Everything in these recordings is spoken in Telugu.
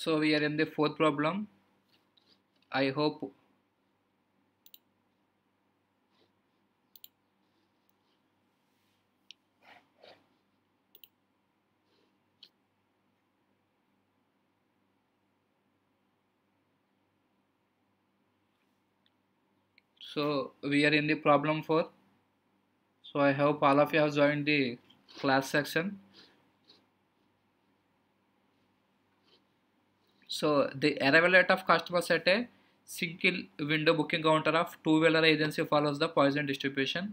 so we are in the fourth problem I hope so we are in the problem 4 so I hope all of you have joined the class section so the arrival rate of customers అయితే single window booking counter of two wheeler agency follows the Poisson distribution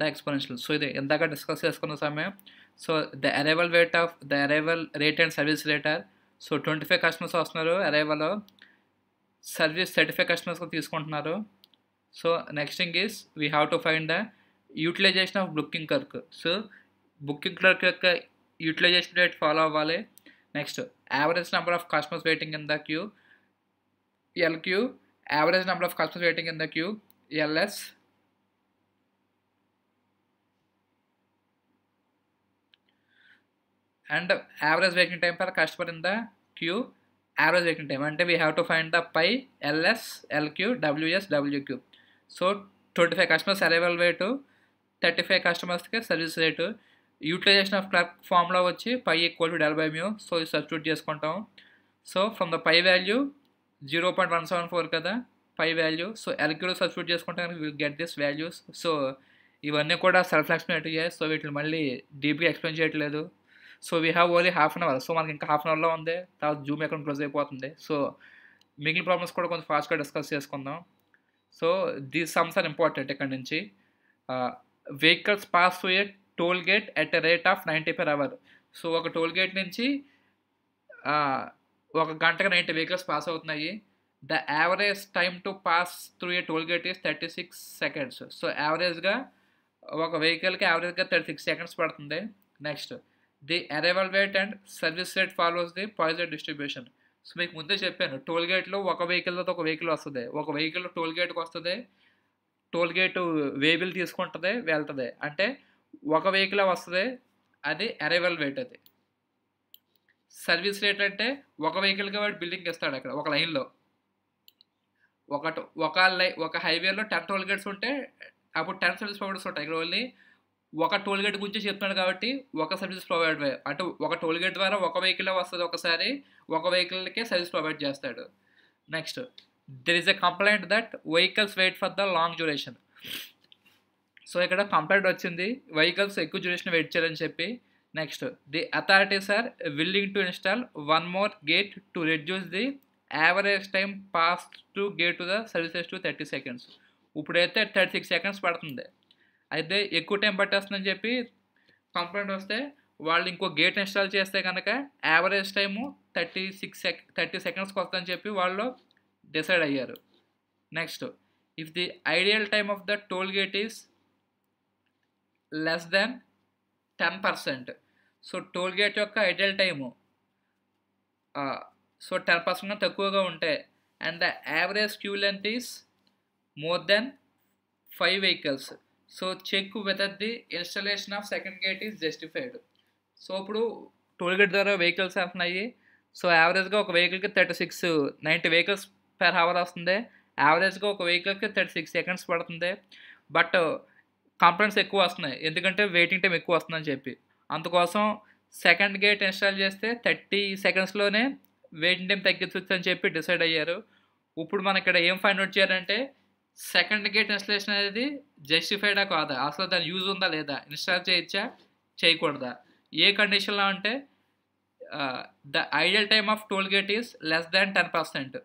the exponential so ఇది ఇందాక డిస్కస్ చేసుకున్న సమయం so the arrival rate of the arrival rate and service rate are so twenty five customers వస్తున్నారు arrival service thirty five customers తీసుకుంటున్నారు so next thing is we have to find the utilization of booking clerk so booking clerk యొక్క యూటిలైజేషన్ రేట్ ఫాలో అవ్వాలి next average number of customers waiting in the queue L Q average number of customers waiting in the queue LS and average waiting time per customer in the queue average waiting time అంటే we have to find the pi LS LQ WS WQ so twenty five customers arrival rate thirty five కస్టమర్స్కి service rate utilization of clerk ఫామ్లో వచ్చి pi equal to del by mu so ఇది సబ్స్టిట్యూట్ చేసుకుంటాం so from the pi value zero point one seven four కదా పై వాల్యూ సో ఎలక్యూలో సబ్స్టిట్యూట్ చేసుకుంటే కనుక will get this values so ఇవన్నీ కూడా సెల్ఫ్ ఎక్స్ప్లెనేటరీయే సో వీటిని మళ్ళీ డీప్గా ఎక్స్ప్లెయిన్ చేయట్లేదు so we have only half an hour so మనకి ఇంకా హాఫ్ అన్ అవర్లో ఉంది తర్వాత జూమ్ అకౌంట్ క్లోజ్ అయిపోతుంది సో మిగిలిన ప్రాబ్లమ్స్ కూడా కొంచెం ఫాస్ట్గా డిస్కస్ చేసుకుందాం so these sums are important ఇక్కడ నుంచి vehicles pass to it toll gate at rate of ninety per hour so ఒక టోల్ గేట్ నుంచి ఒక గంటకు నైంటీ వెహికల్స్ పాస్ అవుతున్నాయి the average time to pass through a toll gate is thirty six seconds so యావరేజ్గా ఒక వెహికల్కి యావరేజ్గా థర్టీ సిక్స్ సెకండ్స్ పడుతుంది next the arrival rate and service rate follows the Poisson distribution so మీకు ముందే చెప్పాను టోల్ గేట్లో ఒక వెహికల్ తో ఒక వెహికల్ వస్తుంది ఒక వెహికల్ టోల్ గేట్కి వస్తుంది టోల్ గేట్ వేబిల్ తీసుకుంటుంది వెళ్తుంది అంటే ఒక వెహికల్ వస్తుంది అది అరైవల్ వెయిట్ అది సర్వీస్ రేట్ అంటే ఒక వెహికల్కి వాడు బిల్డింగ్ ఇస్తాడు అక్కడ ఒక లైన్లో ఒకటి ఒక లై ఒక హైవేలో టెన్ టోల్ గేట్స్ ఉంటే అప్పుడు టెన్ సర్వీస్ ప్రొవైడర్స్ ఉంటాయి ఇక్కడ ఓన్లీ ఒక టోల్ గేట్ గురించి చెప్తున్నాడు కాబట్టి ఒక సర్వీస్ ప్రొవైడ్ అంటే ఒక టోల్ గేట్ ద్వారా ఒక వెహికల్ వస్తుంది ఒకసారి ఒక వెహికల్కే సర్వీస్ ప్రొవైడ్ చేస్తాడు next there is a complaint that vehicles wait for the long duration so ఇక్కడ కంప్లైంట్ వచ్చింది వెహికల్స్ ఎక్కువ డ్యూరేషన్ వెయిట్ చేయాలని చెప్పి next the authorities are willing to install one more gate to reduce the average time pass to gate to the services to thirty seconds ఇప్పుడైతే థర్టీ సిక్స్ సెకండ్స్ పడుతుంది అయితే ఎక్కువ టైం పట్టేస్తుందని చెప్పి కంప్లైంట్ వస్తే వాళ్ళు ఇంకో గేట్ ఇన్స్టాల్ చేస్తే కనుక average time thirty six sec thirty సెకండ్స్కి వస్తుందని చెప్పి వాళ్ళు డిసైడ్ అయ్యారు next if the ideal time of the toll gate is less than ten percent so toll gate యొక్క ideal time so ten percent తక్కువగా ఉంటాయి and the average queue length is more than five vehicles so check whether the installation of second gate is justified so ఇప్పుడు టోల్ గేట్ ద్వారా వెహికల్స్ వస్తున్నాయి సో యావరేజ్గా ఒక వెహికల్కి thirty six ninety vehicles per hour వస్తుంది యావరేజ్గా ఒక వెహికల్కి థర్టీ సిక్స్ సెకండ్స్ పడుతుంది బట్ కంప్లైంట్స్ ఎక్కువ వస్తున్నాయి ఎందుకంటే వెయిటింగ్ టైం ఎక్కువ వస్తుందని చెప్పి అందుకోసం సెకండ్ గేట్ ఇన్స్టాల్ చేస్తే థర్టీ సెకండ్స్లోనే వెయిటింగ్ టైం తగ్గించవచ్చు అని చెప్పి డిసైడ్ అయ్యారు ఇప్పుడు మనం ఇక్కడ ఏం ఫైండ్ అవుట్ చేయాలంటే సెకండ్ గేట్ ఇన్స్టలేషన్ అనేది జస్టిఫైడా కాదా అసలు దాని యూజ్ ఉందా లేదా ఇన్స్టాల్ చేయొచ్చా చేయకూడదా ఏ కండిషన్లో అంటే the ideal time of toll gate is less than ten percent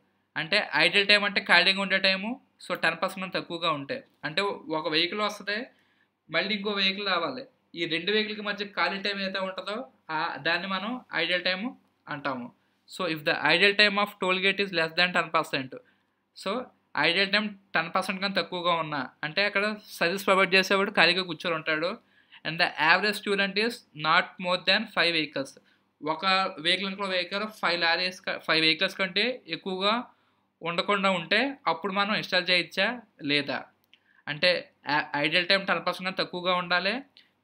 అంటే ఐడియల్ టైం అంటే ఖాళీగా ఉండే టైము సో టెన్ పర్సెంట్ తక్కువగా ఉంటాయి అంటే ఒక వెహికల్ వస్తుంది మళ్ళీ ఇంకో వెహికల్ రావాలి ఈ రెండు వెహికల్కి మధ్య ఖాళీ టైం ఏదైతే ఉంటుందో దాన్ని మనం ఐడియల్ టైము అంటాము so if the ideal time of toll gate is less than ten percent so ideal time ten percent కన్నా తక్కువగా ఉన్నా అంటే అక్కడ సర్వీస్ ప్రొవైడ్ చేసేవాడు ఖాళీగా కూర్చొని ఉంటాడు and the average student is not more than five vehicles ఒక వెహికల్ ఇంకో vehicle five lorries five vehicles కంటే ఎక్కువగా ఉండకుండా ఉంటే అప్పుడు మనం ఇన్స్టాల్ చేయొచ్చా లేదా అంటే ఐడియల్ టైం టెన్ పర్సెంట్ తక్కువగా ఉండాలి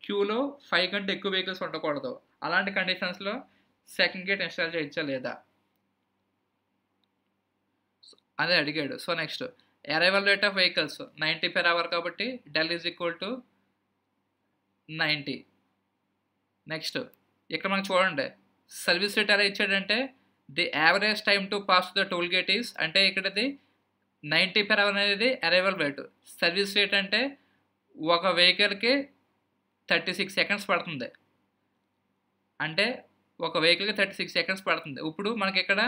క్యూలో ఫైవ్ కంటే ఎక్కువ వెహికల్స్ ఉండకూడదు అలాంటి కండిషన్స్లో సెకండ్ గేట్ ఇన్స్టాల్ చేయించా లేదా అదే అడిగాడు so next arrival rate of vehicles ninety per hour కాబట్టి del is equal to ninety next ఇక్కడ మనం చూడండి సర్వీస్ రేట్ ఎలా ఇచ్చాడంటే the average time to pass the toll gate is అంటే ఇక్కడది నైంటీ పెర్ అవర్ అనేది అరైవల్ రేటు సర్వీస్ రేట్ అంటే ఒక వెహికల్కి థర్టీ సిక్స్ సెకండ్స్ పడుతుంది అంటే ఒక వెహికల్కి థర్టీ సిక్స్ సెకండ్స్ పడుతుంది ఇప్పుడు మనకి ఇక్కడ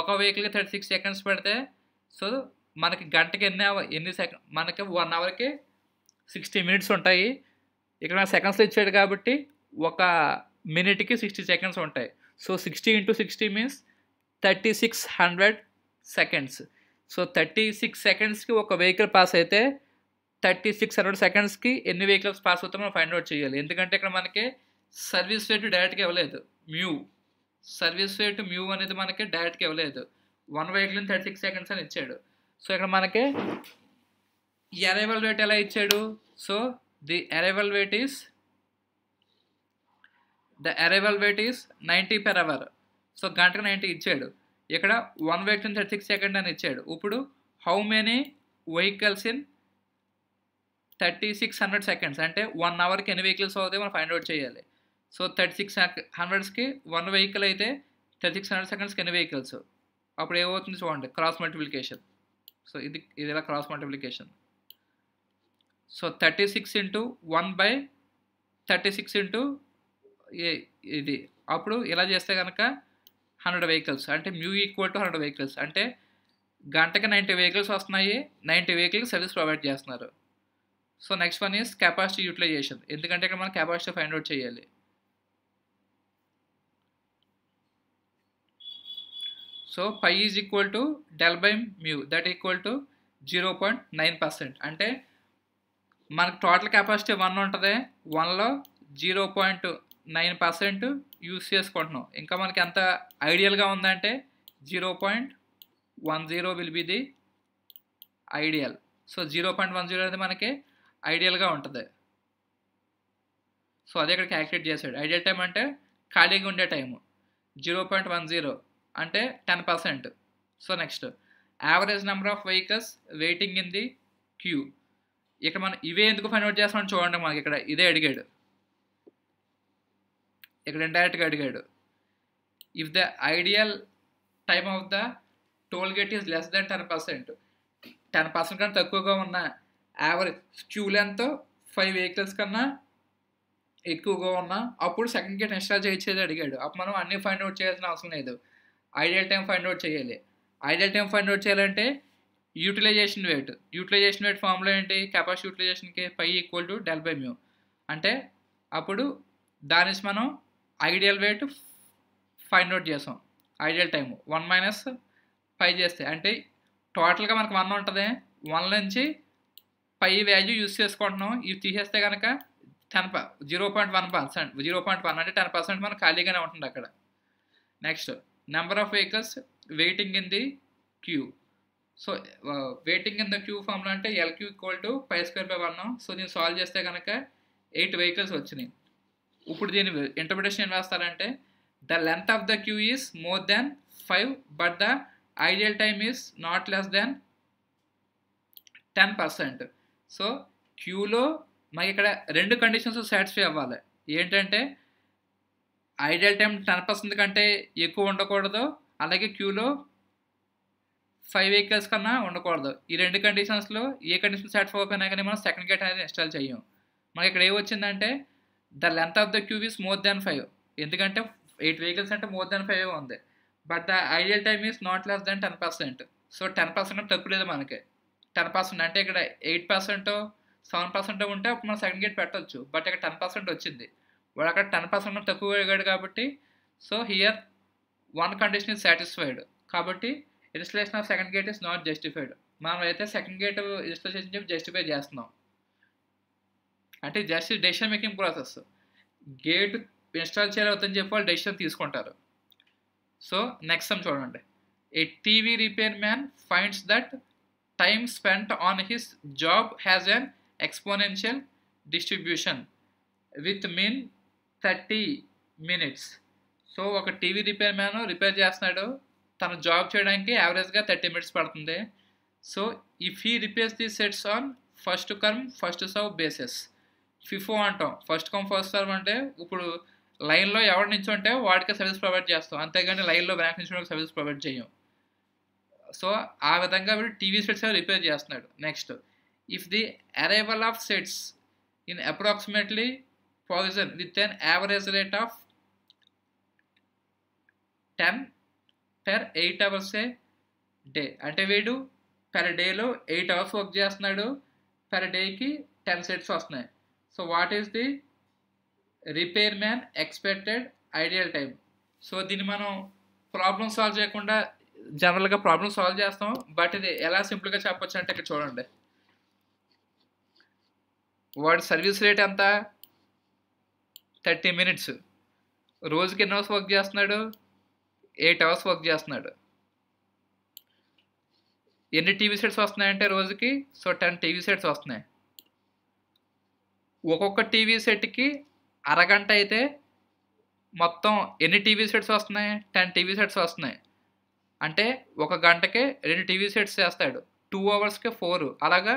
ఒక వెహికల్కి థర్టీ సిక్స్ సెకండ్స్ పడితే సో మనకి గంటకి ఎన్ని ఎన్ని సెకండ్ మనకి వన్ అవర్కి సిక్స్టీ మినిట్స్ ఉంటాయి ఇక్కడ సెకండ్స్ ఇచ్చాడు కాబట్టి ఒక మినిట్కి సిక్స్టీ సెకండ్స్ ఉంటాయి so sixty into sixty means thirty six hundred seconds so thirty six సెకండ్స్కి ఒక వెహికల్ పాస్ అయితే థర్టీ సిక్స్ హండ్రెడ్ సెకండ్స్కి ఎన్ని వెహికల్స్ పాస్ అవుతాయో మనం ఫైండ్ అవుట్ చేయాలి ఎందుకంటే ఇక్కడ మనకి సర్వీస్ రేటు డైరెక్ట్గా ఇవ్వలేదు మ్యూ సర్వీస్ రేటు మ్యూ అనేది మనకి డైరెక్ట్గా ఇవ్వలేదు one vehicle in thirty six seconds అని ఇచ్చాడు సో ఇక్కడ మనకి అరైవల్ రేట్ ఎలా ఇచ్చాడు so the arrival rate is the arrival rate is ninety per hour so గంటకు నైంటీ ఇచ్చాడు ఇక్కడ one vehicle thirty six second అని ఇచ్చాడు ఇప్పుడు how many vehicles in thirty six hundred seconds అంటే వన్ అవర్కి ఎన్ని వెహికల్స్ అవుతాయి మనం ఫైండ్ అవుట్ చేయాలి సో థర్టీ సిక్స్ హండ్రెడ్స్కి వన్ వెహికల్ అయితే థర్టీ సిక్స్ హండ్రెడ్ సెకండ్స్కి ఎన్ని వెహికల్స్ అప్పుడు ఏమవుతుంది చూడండి క్రాస్ మల్టిప్లికేషన్ సో ఇది ఇది ఇలా cross multiplication so thirty six into one by thirty six into ఇది అప్పుడు ఇలా చేస్తే కనుక హండ్రెడ్ వెహికల్స్ అంటే mu equal to hundred vehicles అంటే గంటకి నైంటీ వెహికల్స్ వస్తున్నాయి నైంటీ వెహికల్కి సర్వీస్ ప్రొవైడ్ చేస్తున్నారు so next one is capacity utilization ఎందుకంటే ఇక్కడ మనం కెపాసిటీ ఫైండ్ అవుట్ చేయాలి so pi is equal to del by mu that equal to zero point nine percent అంటే మనకు టోటల్ కెపాసిటీ వన్ ఉంటుంది వన్లో zero point nine percent use చేసుకుంటున్నాం ఇంకా మనకి ఎంత ఐడియల్గా ఉందంటే zero point one zero will be the ideal so zero point one zero అనేది మనకి ఐడియల్గా ఉంటుంది సో అదే ఇక్కడ క్యాలిక్యులేట్ చేశాడు ఐడియల్ టైం అంటే ఖాళీగా ఉండే time zero point one zero అంటే ten percent so next average number of vehicles waiting in the queue ఇక్కడ మనం ఇవే ఎందుకు ఫైన్ అవుట్ చేస్తామని చూడండి మనకి ఇక్కడ ఇదే అడిగాడు ఇక్కడ ఇండైరెక్ట్గా అడిగాడు if the ideal time of the toll gate is less than ten percent ten percent కన్నా తక్కువగా ఉన్న average queue length five vehicles కన్నా ఎక్కువగా ఉన్న అప్పుడు సెకండ్ గేట్ ఇన్స్టాల్ చేయించేది అడిగాడు అప్పుడు మనం అన్నీ ఫైండ్ అవుట్ చేయాల్సిన అవసరం లేదు ఐడియల్ టైం ఫైండ్ అవుట్ చేయాలి ఐడియల్ టైం ఫైండ్ అవుట్ చేయాలంటే యూటిలైజేషన్ వేట్ యూటిలైజేషన్ వేట్ ఫామ్లో ఏంటి కెపాసిటీ యూటిలైజేషన్కి pi equal to del by mu అంటే అప్పుడు దాని మనం ఐడియల్ వెయిట్ ఫైండ్ అవుట్ చేసాం ideal time one minus pi చేస్తే అంటే టోటల్గా మనకు వన్ ఉంటుంది వన్ నుంచి పై వాల్యూ యూస్ చేసుకుంటున్నాం ఇవి తీసేస్తే కనుక ten zero point one percent zero point one అంటే టెన్ పర్సెంట్ మనకు ఖాళీగానే ఉంటుంది అక్కడ next number of vehicles waiting in the queue so waiting in the queue ఫామ్లో అంటే LQ equal to pi square by one so దీన్ని సాల్వ్ చేస్తే కనుక ఎయిట్ వెహికల్స్ వచ్చినాయి ఇప్పుడు దీని ఇంటర్ప్రిటేషన్ ఏం రాస్తారంటే the length of the queue is more than five but the ideal time is not less than ten percent so క్యూలో మాకు ఇక్కడ రెండు కండిషన్స్ సాటిస్ఫై అవ్వాలి ఏంటంటే ఐడియల్ టైం టెన్ పర్సెంట్ కంటే ఎక్కువ ఉండకూడదు అలాగే క్యూలో ఫైవ్ వెహికల్స్ కన్నా ఉండకూడదు ఈ రెండు కండిషన్స్లో ఏ కండిషన్ సాటిస్ఫై అయిపోయినా కానీ మనం సెకండ్ గేట్ అనేది ఇన్స్టాల్ చేయం మనకి ఇక్కడ ఏమొచ్చిందంటే the length of the cube is more than five ఎందుకంటే ఎయిట్ వెహికల్స్ అంటే మోర్ దాన్ ఫైవ్ ఉంది but the ideal time is not less than ten percent so ten percent తక్కువ లేదు మనకి టెన్ పర్సెంట్ అంటే ఇక్కడ ఎయిట్ పర్సెంట్ సెవెన్ పర్సెంట్ ఉంటే అప్పుడు మనం సెకండ్ గేట్ పెట్టవచ్చు బట్ ఇక్కడ టెన్ పర్సెంట్ వచ్చింది వాడు అక్కడ టెన్ పర్సెంట్ తక్కువ అడిగాడు కాబట్టి so here one condition is satisfied కాబట్టి installation of second gate is not justified మనం అయితే సెకండ్ గేట్ ఇన్స్టలేషన్ చెప్పి జస్టిఫై చేస్తున్నాం అంటే just decision making process gate install చేయాలని చెప్పి వాళ్ళు డెసిషన్ తీసుకుంటారు సో నెక్స్ట్ సమ్ చూడండి a TV repair man finds that time spent on his job has an exponential distribution with mean thirty minutes so ఒక టీవీ రిపేర్ మ్యాన్ రిపేర్ చేస్తున్నాడు తన జాబ్ చేయడానికి యావరేజ్గా థర్టీ మినిట్స్ పడుతుంది so if he repairs the sets on first come first serve basis FIFO అంటాం ఫస్ట్ కమ్ ఫస్ట్ సర్వ్ అంటే ఇప్పుడు లైన్లో ఎవరి నుంచి ఉంటే వాడికి సర్వీస్ ప్రొవైడ్ చేస్తాం అంతేగాని లైన్లో బ్యాంక్ నుంచి సర్వీస్ ప్రొవైడ్ చేయం సో ఆ విధంగా వీడు టీవీ సెట్స్ రిపేర్ చేస్తున్నాడు next if the arrival of sets in approximately position with an average rate of ten per eight hours a day అంటే వీడు పెర్ డేలో ఎయిట్ అవర్స్ వర్క్ చేస్తున్నాడు పెర్ డేకి టెన్ సెట్స్ వస్తున్నాయి So what is the repairman expected ideal time so దీన్ని మనం ప్రాబ్లం సాల్వ్ చేయకుండా జనరల్గా ప్రాబ్లం సాల్వ్ చేస్తాం బట్ ఇది ఎలా సింపుల్గా చెప్పచ్చు అంటే ఇక్కడ చూడండి వాడి సర్వీస్ రేట్ ఎంత థర్టీ మినిట్స్ రోజుకి ఎన్ని అవర్స్ వర్క్ చేస్తున్నాడు ఎయిట్ అవర్స్ వర్క్ చేస్తున్నాడు ఎన్ని టీవీ సెట్స్ వస్తున్నాయంటే రోజుకి సో టెన్ టీవీ సెట్స్ వస్తున్నాయి ఒక్కొక్క టీవీ సెట్కి అరగంట అయితే మొత్తం ఎన్ని టీవీ సెట్స్ వస్తున్నాయి టెన్ టీవీ సెట్స్ వస్తున్నాయి అంటే ఒక గంటకే రెండు టీవీ సెట్స్ చేస్తాడు టూ అవర్స్కి ఫోర్ అలాగా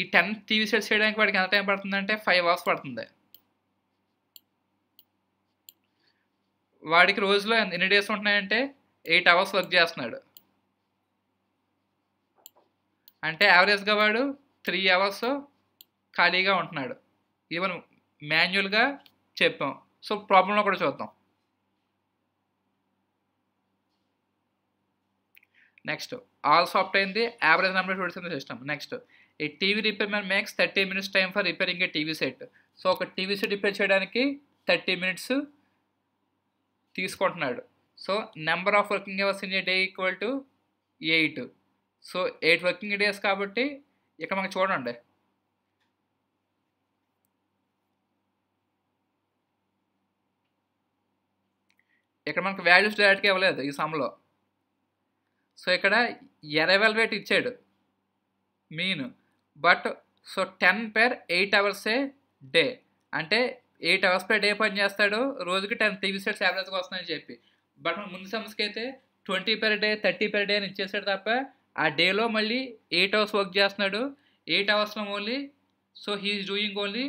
ఈ టెన్ టీవీ సెట్స్ చేయడానికి వాడికి ఎంత టైం పడుతుందంటే ఫైవ్ అవర్స్ పడుతుంది వాడికి రోజులో ఎన్ని డేస్ ఉంటున్నాయంటే ఎయిట్ అవర్స్ వర్క్ చేస్తున్నాడు అంటే యావరేజ్గా వాడు త్రీ అవర్స్ ఖాళీగా ఉంటున్నాడు ఈవెన్ మాన్యువల్గా చెప్పాం సో ప్రాబ్లంలో కూడా చూద్దాం నెక్స్ట్ ఆల్ సాఫ్ట్ అయింది average number students in system next ఈ TV repair man makes thirty minutes time for repairing a TV set so ఒక టీవీ సెట్ రిపేర్ చేయడానికి థర్టీ మినిట్స్ తీసుకుంటున్నాడు so number of working hours in a day equal to eight so eight working days కాబట్టి ఇక్కడ మనకు చూడండి ఇక్కడ మనకు వాల్యూస్ డైరెక్ట్గా ఇవ్వలేదు ఈ సమ్లో సో ఇక్కడ రేట్ ఇచ్చాడు mean but so ten per eight అవర్సే డే అంటే ఎయిట్ అవర్స్ పర్ డే పని చేస్తాడు రోజుకి టెన్ సెట్స్ యావరేజ్గా వస్తుందని చెప్పి బట్ మన ముందు సమస్యకి అయితే twenty per day thirty per day అని ఇచ్చేసాడు తప్ప ఆ డేలో మళ్ళీ ఎయిట్ అవర్స్ వర్క్ చేస్తున్నాడు ఎయిట్ అవర్స్లో only so he is doing only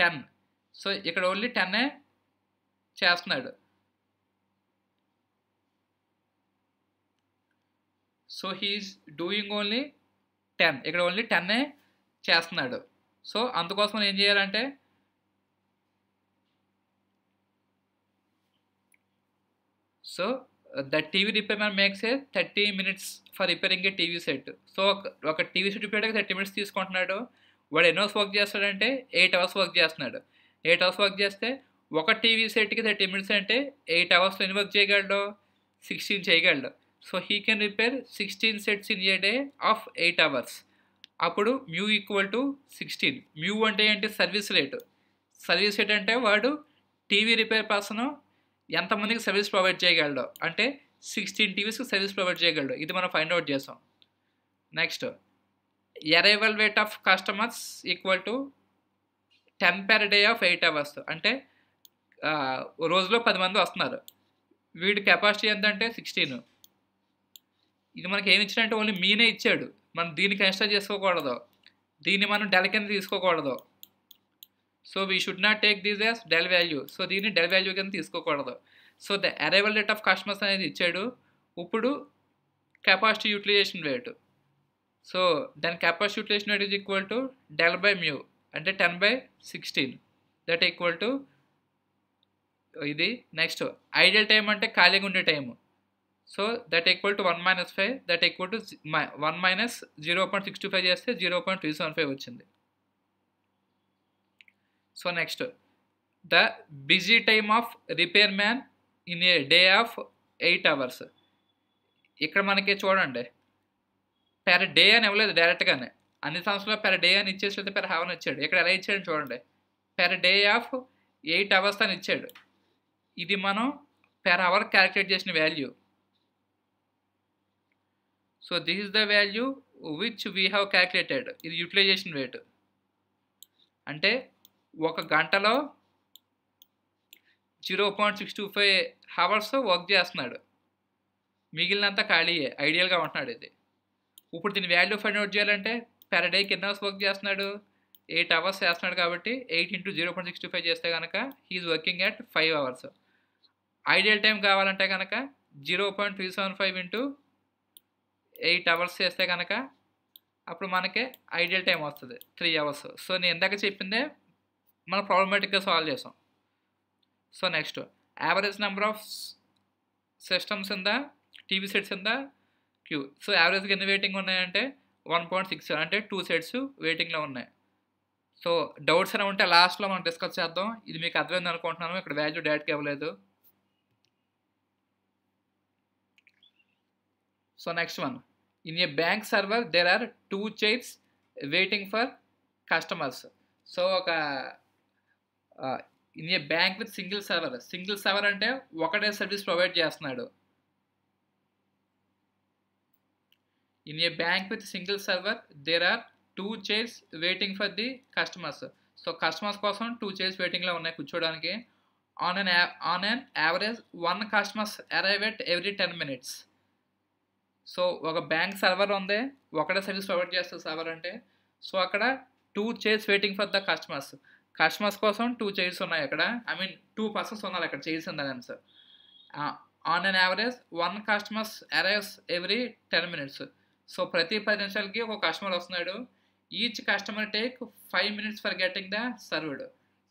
ten so ఇక్కడ ఓన్లీ టెన్నే చేస్తున్నాడు so he is doing only ten ఇక్కడ ఓన్లీ టెన్నే చేస్తున్నాడు సో అందుకోసం ఏం చేయాలంటే so the TV repair man makes a thirty minutes for repairing a TV set so ఒక టీవీ సెట్ రిపేర్కి థర్టీ మినిట్స్ తీసుకుంటున్నాడు వాడు ఎన్ని అవర్స్ వర్క్ చేస్తాడంటే ఎయిట్ అవర్స్ వర్క్ చేస్తున్నాడు ఎయిట్ అవర్స్ వర్క్ చేస్తే ఒక టీవీ సెట్కి థర్టీ మినిట్స్ అంటే ఎయిట్ అవర్స్లో ఎన్ని వర్క్ చేయగలడు సిక్స్టీన్ చేయగలడు so he can repair sixteen sets in a day of eight hours అప్పుడు mu equal to sixteen mu అంటే ఏంటి సర్వీస్ రేట్ సర్వీస్ రేట్ అంటే వాడు టీవీ రిపేర్ పర్సన్ ఎంతమందికి సర్వీస్ ప్రొవైడ్ చేయగలడు అంటే సిక్స్టీన్ టీవీస్కి సర్వీస్ ప్రొవైడ్ చేయగలడు ఇది మనం ఫైండ్ అవుట్ చేసాం next arrival rate of customers equal to ten per day of eight hours అంటే రోజులో పది మంది వస్తున్నారు వీడి కెపాసిటీ ఎంత అంటే సిక్స్టీన్ ఇది మనకి ఏమి ఇచ్చినట్టు ఓన్లీ మీనే ఇచ్చాడు మనం దీన్ని కన్స్టర్ చేసుకోకూడదు దీన్ని మనం డెల్ కింద తీసుకోకూడదు so we should not take these as del value so దీన్ని డెల్ వాల్యూ కింద తీసుకోకూడదు so the arrival rate of customers అనేది ఇచ్చాడు ఇప్పుడు కెపాసిటీ యూటిలైజేషన్ రేటు సో దాని capacity utilization rate is equal to del by mu అంటే ten by sixteen that equal to ఇది నెక్స్ట్ ఐడియల్ టైం అంటే ఖాళీగా ఉండే time so that So one minus five that minus 5 one minus zero point six two five చేస్తే జీరో పాయింట్ త్రీ ఫైవ్ వచ్చింది so next the busy time of repair man in a day of eight hours ఇక్కడ మనకి చూడండి పెర్ డే అని ఇవ్వలేదు డైరెక్ట్గానే అన్ని సంవత్సరాలు పెర్ డే అని ఇచ్చేసి లేదా పెర్ హవన్ ఇచ్చాడు ఇక్కడ ఎలా ఇచ్చాడు చూడండి per day of eight hours అని ఇచ్చాడు ఇది మనం పెర్ అవర్ క్యాలిక్యులేట్ చేసిన value so this is the value which we have calculated ఇది యూటిలైజేషన్ రేట్ అంటే ఒక గంటలో zero point six two five hours work చేస్తున్నాడు మిగిలినంత ఖాళీయే ఐడియల్గా ఉంటున్నాడు ఇది ఇప్పుడు దీని వాల్యూ ఫైండ్ అవుట్ చేయాలంటే పెర్ డేకి ఎన్ని అవర్స్ వర్క్ చేస్తున్నాడు ఎయిట్ అవర్స్ చేస్తున్నాడు కాబట్టి eight into zero point sixty five చేస్తే కనుక హీఈ్ working at five hours ideal time కావాలంటే కనుక zero point three seven five into eight hours చేస్తే కనుక అప్పుడు మనకి ఐడియల్ టైం వస్తుంది త్రీ అవర్స్ సో నేను ఇందాక చెప్పిందే మనం ప్రాబ్లమేటిక్గా సాల్వ్ చేసాం so next average number of systems in the TV sets in the queue so యావరేజ్గా ఎన్ని వెయిటింగ్ ఉన్నాయంటే వన్ పాయింట్ సిక్స్ అంటే టూ సెట్స్ వెయిటింగ్లో ఉన్నాయి సో డౌట్స్ అని ఉంటే లాస్ట్లో మనం డిస్కస్ చేద్దాం ఇది మీకు అర్థమైంది అనుకుంటున్నాను ఇక్కడ వాల్యూ డైరెక్ట్గా ఇవ్వలేదు so next one in a bank server there are two chairs waiting for customers so ఒక in a bank with single server single server అంటే ఒకటే సర్వీస్ ప్రొవైడ్ చేస్తున్నాడు in a bank with single server there are two chairs waiting for the customers so customers కోసం టూ చైర్స్ వెయిటింగ్లో ఉన్నాయి కూర్చోడానికి on an on an average one customers arrive at every ten minutes so ఒక బ్యాంక్ సర్వర్ ఉంది ఒకటే సర్వీస్ ప్రొవైడ్ చేస్తుంది సర్వర్ అంటే సో అక్కడ two chairs waiting for the customers customers కోసం టూ చైర్స్ ఉన్నాయి అక్కడ ఐ మీన్ టూ పర్సన్స్ ఉన్నారు అక్కడ చైర్స్ ఉందని sir on an average one customers arrives every ten minutes so ప్రతి పది నిమిషాలకి ఒక కస్టమర్ వస్తున్నాడు each customer take five minutes for getting the served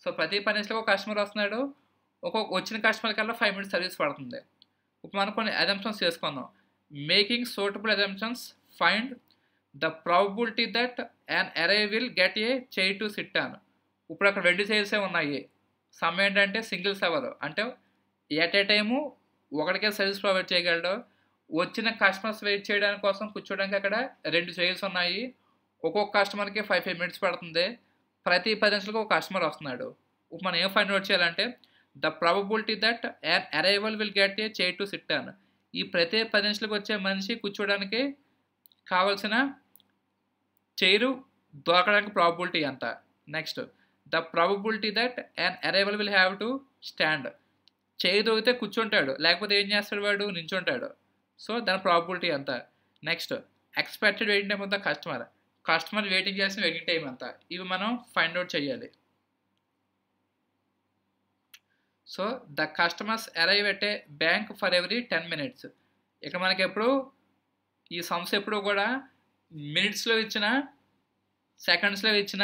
so ప్రతి పది నిమిషాలకి ఒక కస్టమర్ వస్తున్నాడు ఒక్కొక్క వచ్చిన కస్టమర్ కల్లా ఫైవ్ మినిట్స్ సర్వీస్ పడుతుంది ఇప్పుడు మనం కొన్ని అదమ్సన్స్ చేసుకుందాం making sortable assumptions find the probability that an array will get a chair to sit అని ఇప్పుడు అక్కడ రెండు చైర్సే ఉన్నాయి సమ్ ఏంటంటే సింగిల్ సవర్ అంటే ఎట్ ఏ టైము ఒకటికే సర్వీస్ ప్రొవైడ్ చేయగలడు వచ్చిన కస్టమర్స్ వెయిట్ చేయడానికి కోసం కూర్చోడానికి అక్కడ రెండు చైర్స్ ఉన్నాయి ఒక్కొక్క కస్టమర్కి ఫైవ్ ఫైవ్ మినిట్స్ పడుతుంది ప్రతి పది నిమిషాలకు ఒక కస్టమర్ వస్తున్నాడు మనం ఏం ఫైండ్ అవుట్ చేయాలంటే the probability that an arrival will get a chair to sit అని ఈ ప్రతి పది నిమిషాలకు వచ్చే మనిషి కూర్చోడానికి కావలసిన చైరు దొరకడానికి ప్రాబిలిటీ ఎంత next the probability that and arrival will have to stand చేయి దొరికితే కూర్చుంటాడు లేకపోతే ఏం చేస్తాడు వాడు నించుంటాడు సో దాని ప్రాబిలిటీ ఎంత next expected waiting time customer customer waiting చేసిన వెయిటింగ్ టైం ఎంత ఇవి మనం ఫైండ్ అవుట్ చేయాలి so the customers arrive at a bank for every ten minutes ఇక్కడ మనకి ఎప్పుడు ఈ సంస్థ ఎప్పుడు కూడా మినిట్స్లో ఇచ్చిన సెకండ్స్లో ఇచ్చిన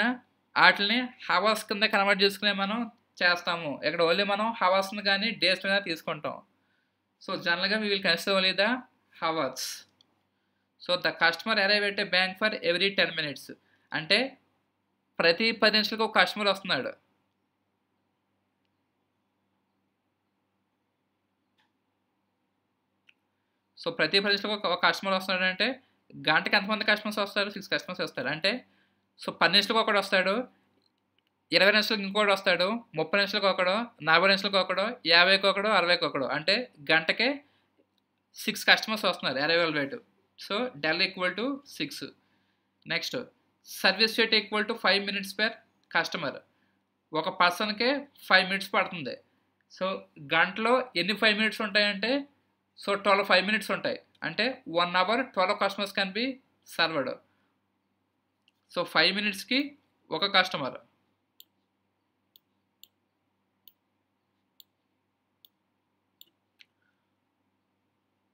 వాటిని హవర్స్ కింద కన్వర్ట్ చేసుకునే మనం చేస్తాము ఇక్కడ ఓన్లీ మనం హవర్స్ని కానీ డేస్ మీద తీసుకుంటాం సో జనరల్గా we will consider only the hours so the customer arrive at a bank for every ten minutes అంటే ప్రతి పది నిమిషాలకు ఒక కస్టమర్ వస్తున్నాడు సో ప్రతి ప్రదేశంలో ఒక కస్టమర్ వస్తున్నాడంటే గంటకి ఎంతమంది కస్టమర్స్ వస్తారు సిక్స్ కస్టమర్స్ వస్తారు అంటే సో పది నిమిషాలకు ఒకడు వస్తాడు ఇరవై నిమిషాలకు ఇంకోటి వస్తాడు ముప్పై నిమిషాలకు ఒకడు నలభై నిమిషాలకు ఒకడు యాభైకి ఒకడు అరవైకి ఒకడు అంటే గంటకే సిక్స్ కస్టమర్స్ వస్తున్నారు arrival rate so del equal to six next service rate equal to five minutes per customer ఒక పర్సన్కే ఫైవ్ మినిట్స్ పడుతుంది సో గంటలో ఎన్ని ఫైవ్ మినిట్స్ ఉంటాయంటే సో ట్వెల్వ్ ఫైవ్ మినిట్స్ ఉంటాయి అంటే one hour twelve customers can be served so five మినిట్స్కి ఒక కస్టమర్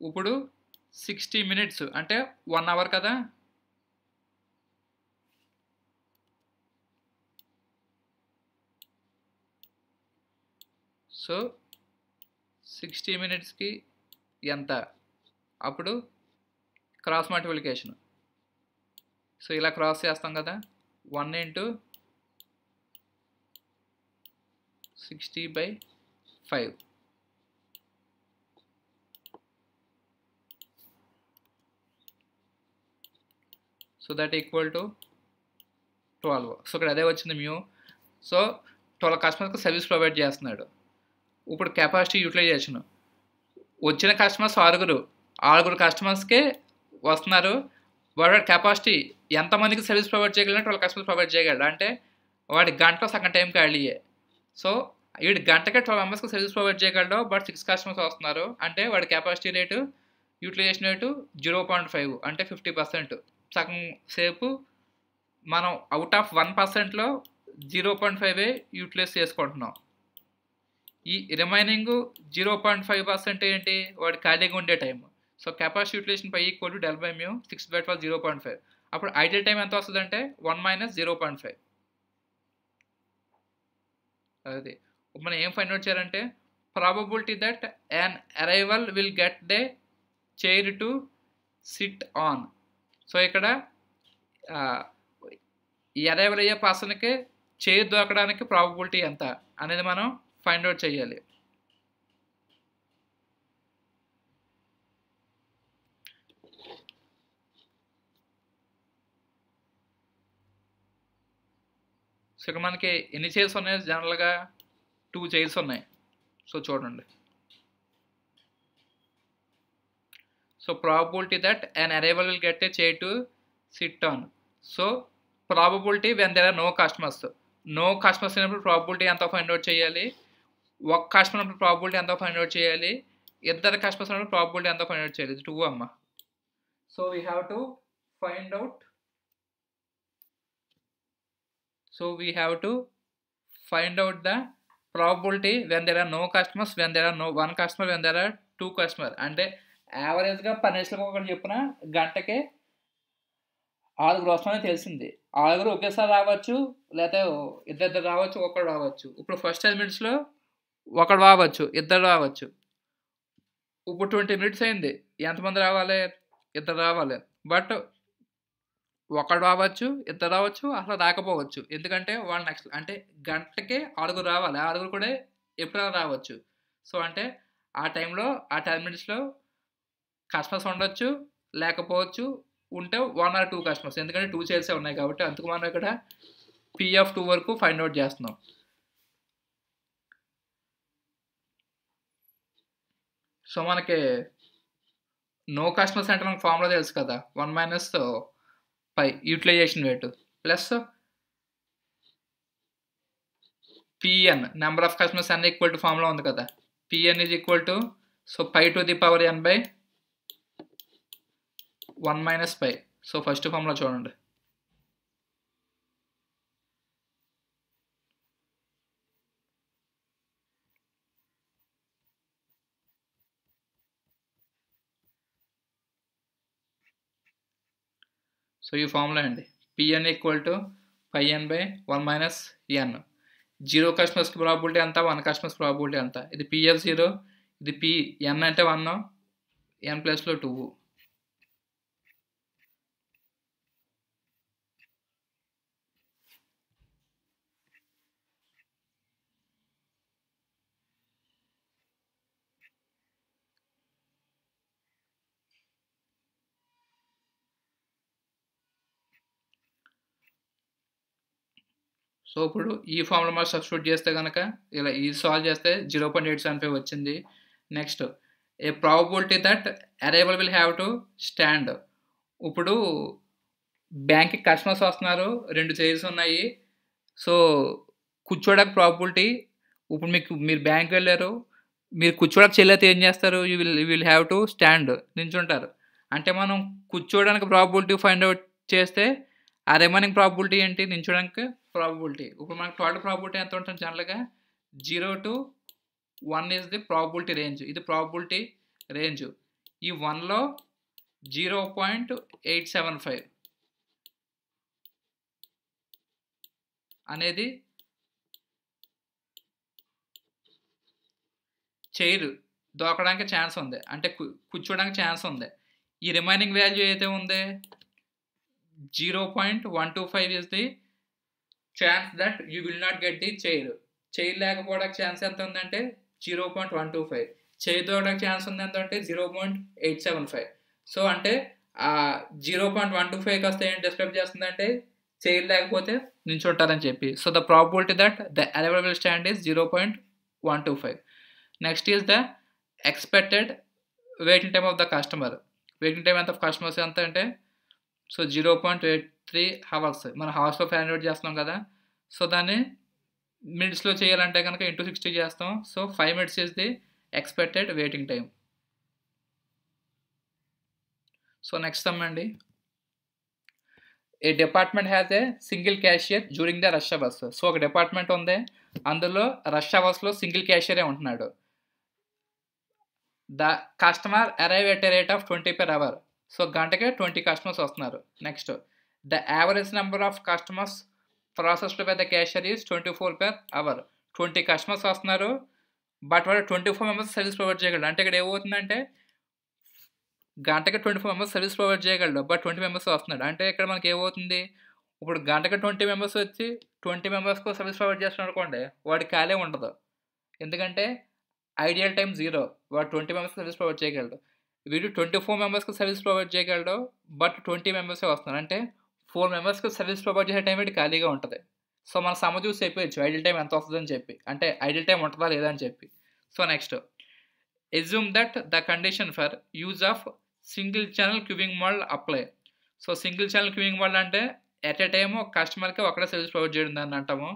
ఇప్పుడు సిక్స్టీ మినిట్స్ అంటే వన్ అవర్ కదా సో సిక్స్టీ మినిట్స్కి ఎంత అప్పుడు క్రాస్ మల్టిప్లికేషన్ సో ఇలా క్రాస్ చేస్తాం కదా one into sixty by five so that equal to twelve so ఇక్కడ అదే వచ్చింది మ్యూ సో ట్వెల్వ్ కస్టమర్కి సర్వీస్ ప్రొవైడ్ చేస్తున్నాడు ఇప్పుడు కెపాసిటీ యూటిలైజేషను వచ్చిన కస్టమర్స్ ఆరుగురు ఆరుగురు కస్టమర్స్కే వస్తున్నారు వాడి కెపాసిటీ ఎంతమందికి సర్వీస్ ప్రొవైడ్ చేయగలంటే వాళ్ళ కస్టమర్స్ ప్రొవైడ్ చేయగలడు అంటే వాడి గంటలో సగం టైం ఖాళీయే సో వీడి గంటకే ట్వెల్వ్ మెంబర్స్కి సర్వీస్ ప్రొవైడ్ చేయగలడు బట్ సిక్స్ కస్టమర్స్ వస్తున్నారు అంటే వాడి capacity rate utilization rate zero point five అంటే ఫిఫ్టీ పర్సెంట్ సగం సేపు మనం అవుట్ ఆఫ్ వన్ పర్సెంట్లో జీరో పాయింట్ ఫైవ్ యూటిలైజ్ చేసుకుంటున్నాం ఈ remaining zero point five percent ఏంటి వాడు ఖాళీగా ఉండే టైం సో కెపాసిటీ యూటిలేషన్ పై equal to del by mu six by twelve zero point five అప్పుడు ఐడియల్ టైం ఎంత వస్తుందంటే one minus zero point five అది మనం ఏం ఫైండ్ అవుట్ చేయాలంటే probability that an arrival will get the chair to sit on so ఇక్కడ ఈ అరైవల్ అయ్యే పర్సన్కి చైర్ దొరకడానికి ప్రాబబిలిటీ ఎంత అనేది మనం ఫైండ్ అవుట్ చేయాలి సో ఇక్కడ మనకి ఎన్ని చైర్స్ ఉన్నాయి జనరల్గా టూ చైర్స్ ఉన్నాయి సో చూడండి so probability that an arrival will get a chair to sit on so probability when there are no customers no customers అయినప్పుడు ప్రాబబిలిటీ ఎంత ఫైండ్ అవుట్ చేయాలి ఒక కస్టమర్ ప్రాబిలిటీ ఎంతో ఫైండ్ అవుట్ చేయాలి ఇద్దరు కస్టమర్స్ ఉన్నప్పుడు ప్రాబిలిటీ ఎంతో ఫైండ్ అవుట్ చేయాలి ఇది టూ అమ్మ so we have to find out so we have to find out the probability when there are no customers when there are no one customer when there are two customer అంటే యావరేజ్గా పన్నెండు ఒకటి చెప్పిన గంటకే ఆరుగురు వస్తామని తెలిసింది ఆరుగురు ఒకేసారి రావచ్చు లేకపోతే ఇద్దరిద్దరు రావచ్చు ఒక్కరు రావచ్చు ఇప్పుడు ఫస్ట్ టెన్ మినిట్స్లో ఒకడు రావచ్చు ఇద్దరు రావచ్చు ఇప్పుడు ట్వంటీ మినిట్స్ అయింది ఎంతమంది రావాలి ఇద్దరు రావాలి బట్ ఒకడు రావచ్చు ఇద్దరు రావచ్చు అసలు రాకపోవచ్చు ఎందుకంటే వాళ్ళు నెక్స్ట్ అంటే గంటకే ఆరుగురు రావాలి ఆరుగురు కూడా ఎప్పుడైనా రావచ్చు సో అంటే ఆ టైంలో ఆ టెన్ మినిట్స్లో కస్టమర్స్ ఉండొచ్చు లేకపోవచ్చు ఉంటే వన్ ఆర్ టూ కస్టమర్స్ ఎందుకంటే టూ చైర్సే ఉన్నాయి కాబట్టి అందుకు మనం ఇక్కడ పిఎఫ్ టూ వరకు ఫైండ్ అవుట్ చేస్తున్నాం సో మనకి నో కస్టమర్ సెంటర్ మనకు ఫార్ములా తెలుసు కదా one minus pi utilisation rate plus PN number of customers అన్ని ఈక్వల్ టు ఫార్ములా ఉంది కదా PN is equal to so pi to the power N by one minus pi so first formula చూడండి సో ఈ ఫార్ములా అండి PN equal to five N by one minus N zero customers probability ఎంత వన్ కస్టమర్స్ ప్రాబిలిటీ ఎంత ఇది పిఎల్ జీరో ఇది పి ఎన్ అంటే వన్ ఎన్ ప్లస్లో టూ సో ఇప్పుడు ఈ ఫార్ములా సబ్స్టిట్యూట్ చేస్తే కనుక ఇలా ఇది సాల్వ్ చేస్తే zero point eight seven five వచ్చింది next a probability that arrival will have to stand ఇప్పుడు బ్యాంక్కి కస్టమర్స్ వస్తున్నారు రెండు చైర్స్ ఉన్నాయి సో కూర్చోడానికి ప్రాబిలిటీ ఇప్పుడు మీకు మీరు బ్యాంక్ వెళ్ళారు మీరు కూర్చోడానికి చెల్లెతే ఏం చేస్తారు you will you will have to stand నించుంటారు అంటే మనం కూర్చోడానికి ప్రాబిలిటీ ఫైండ్ అవుట్ చేస్తే ఆ రిమైనింగ్ ప్రాబిలిటీ ఏంటి నించోడానికి ప్రాబిలిటీ ఇప్పుడు మనకు టోటల్ ప్రాబిలిటీ ఎంత ఉంటుంది జనరల్గా zero to one is the probability range ఇది ప్రాబిలిటీ రేంజ్ ఈ వన్లో zero point eight seven five అనేది చైర్ దోకడానికి ఛాన్స్ ఉంది అంటే కూర్చోడానికి ఛాన్స్ ఉంది ఈ రిమైనింగ్ వాల్యూ అయితే ఉంది zero point one two five is the chance that you will not get the chair chair లేకపోవడానికి ఛాన్స్ ఎంత ఉందంటే zero point one two five chair తోడడానికి ఛాన్స్ ఉంది ఎంత అంటే zero point eight seven five so అంటే ఆ zero point one two five కాస్త ఏం డిస్క్రైబ్ చేస్తుందంటే చైర్ లేకపోతే నించుంటారని చెప్పి so the probability that the available stand is zero point one two five next is the expected waiting time of the customer waiting time ఎంత కస్టమర్స్ ఎంత అంటే so zero point eight three hours మనం హవర్స్లో ఫైవ్ హండ్రెడ్ చేస్తున్నాం కదా సో దాన్ని మినిట్స్లో చేయాలంటే కనుక ఇంటూ సిక్స్టీ చేస్తాం so five minutes is the expected waiting time so next అమ్మండి a department has a single cashier during the rush hours so ఒక డిపార్ట్మెంట్ ఉంది అందులో రష్యా బస్లో సింగిల్ క్యాషియరే ఉంటున్నాడు the customer arrive at a rate of twenty per hour so గంటకే ట్వంటీ కస్టమర్స్ వస్తున్నారు next The average number of customers processed by the cashier is 24 per hour. Twenty customers వస్తున్నారు బట్ వాడు twenty four members service provide చేయగలరు అంటే ఇక్కడ ఏమవుతుందంటే గంటకి twenty four members service provide చేయగలడు బట్ ట్వంటీ మెంబర్స్ వస్తున్నాడు అంటే ఇక్కడ మనకి ఏమవుతుంది ఇప్పుడు గంటకి ట్వంటీ మెంబర్స్ వచ్చి ట్వంటీ మెంబర్స్కు సర్వీస్ ప్రొవైడ్ చేస్తున్నాడు అనుకోండి వాడి ఖాళీ ఉండదు ఎందుకంటే ఐడియల్ టైం జీరో వాడు ట్వంటీ మెంబర్స్ సర్వీస్ ప్రొవైడ్ చేయగలడు వీడు ట్వంటీ ఫోర్ మెంబర్స్కి సర్వీస్ ప్రొవైడ్ చేయగలడు బట్ ట్వంటీ మెంబర్సే వస్తున్నారు అంటే ఫోర్ మెంబర్స్కి సర్వీస్ ప్రొవైడ్ చేసే టైం పెట్టి ఖాళీగా ఉంటుంది సో మన సమ చూసి చెప్పేయచ్చు ఐడిల్ టైం ఎంత వస్తుందని చెప్పి అంటే ఐడియల్ టైం ఉంటుందా లేదా అని చెప్పి so next assume that the condition for use of single channel queuing model apply so single channel queuing model అంటే ఎట్ ఎ టైమ్ కస్టమర్కి ఒకటే సర్వీస్ ప్రొవైడ్ చేయడం దాన్ని అంటాము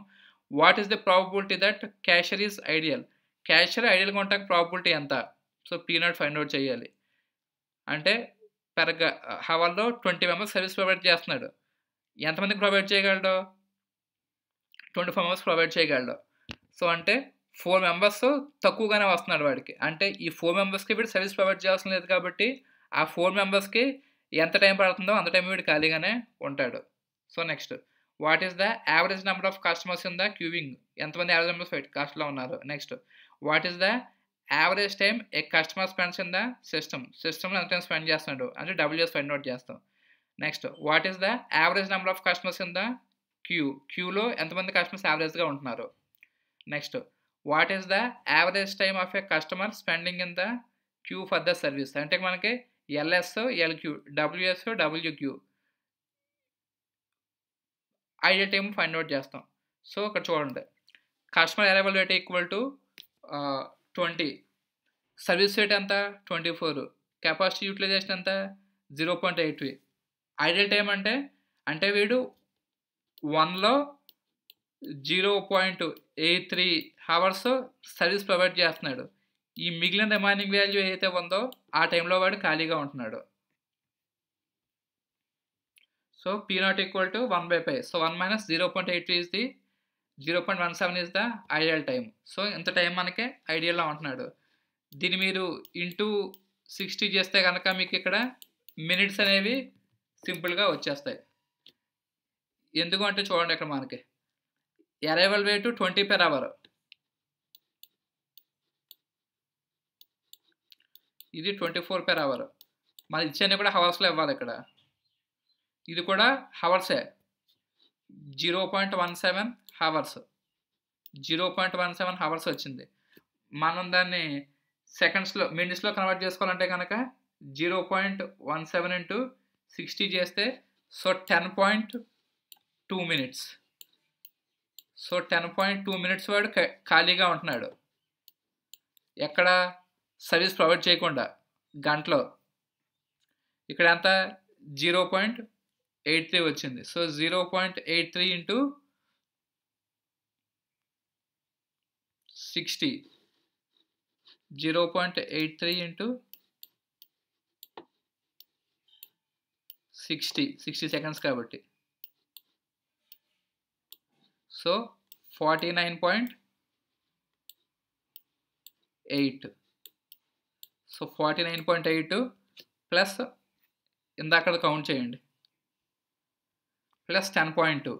what is the probability that cashier is ideal cashier ఐడియల్గా ఉంటాక ప్రాబిలిటీ ఎంత సో పీనట్ ఫైండ్ అవుట్ చేయాలి అంటే పెరగ హవర్లో ట్వంటీ మెంబర్స్ సర్వీస్ ప్రొవైడ్ చేస్తున్నాడు ఎంతమందికి ప్రొవైడ్ చేయగలడు ట్వంటీ ఫోర్ మెంబర్స్ ప్రొవైడ్ చేయగలడు సో అంటే ఫోర్ మెంబర్స్ తక్కువగానే వస్తున్నాడు వాడికి అంటే ఈ ఫోర్ మెంబర్స్కి వీడు సర్వీస్ ప్రొవైడ్ చేయాల్సిన లేదు కాబట్టి ఆ ఫోర్ మెంబర్స్కి ఎంత టైం పడుతుందో అంత టైం వీడు ఖాళీగానే ఉంటాడు so next what is the average number of customers in the queuing ఎంతమంది యావరేజ్ నెంబర్స్ కాస్ట్లో ఉన్నారు next what is the average time a customer spends in the system సిస్టమ్లో ఎంత టైం స్పెండ్ చేస్తున్నాడు అంటే డబ్ల్యూఎస్ ఫైండ్ అవుట్ చేస్తాం next what is the average number of customers in the queue క్యూలో ఎంతమంది కస్టమర్స్ యావరేజ్గా ఉంటున్నారు next what is the average time of a customer spending in the queue for the service అంటే మనకి LS LQ WS WQ ideal time find out చేస్తాం సో ఇక్కడ చూడండి customer arrival rate equal to twenty service rate ఎంత ట్వంటీ ఫోర్ కెపాసిటీ యూటిలైజేషన్ ఎంత zero point eight ideal time అంటే అంటే వీడు వన్లో zero point eight three hours service provide చేస్తున్నాడు ఈ మిగిలిన రిమైనింగ్ వాల్యూ ఏదైతే ఉందో ఆ టైంలో వాడు ఖాళీగా ఉంటున్నాడు so P naught equal to one by five so one minus zero point eight is the zero point one seven is the ideal time so ఇంత టైం మనకి ఐడియల్లా ఉంటున్నాడు దీన్ని మీరు ఇంటూ సిక్స్టీ చేస్తే కనుక మీకు ఇక్కడ మినిట్స్ అనేవి సింపుల్గా వచ్చేస్తాయి ఎందుకు అంటే చూడండి ఇక్కడ మనకి arrival to twenty per hour ఇది ట్వంటీ ఫోర్ పెర్ అవర్ మన ఇచ్చేవన్నీ కూడా హవర్స్లో ఇవ్వాలి ఇక్కడ ఇది కూడా హవర్సే zero point one seven hours zero point one seven hours వచ్చింది మనం దాన్ని సెకండ్స్లో మినిట్స్లో కన్వర్ట్ చేసుకోవాలంటే కనుక zero point one seven into sixty చేస్తే so ten point two minutes so ten point two minutes వాడు ఖాళీగా ఉంటున్నాడు ఎక్కడ సర్వీస్ ప్రొవైడ్ చేయకుండా గంటలో ఇక్కడ ఎంత జీరో పాయింట్ ఎయిట్ త్రీ వచ్చింది so zero point eight three into sixty zero point eight three into sixty sixty seconds కాబట్టి so forty nine point eight so forty nine point eight plus ఇందాక కౌంట్ చేయండి plus ten point two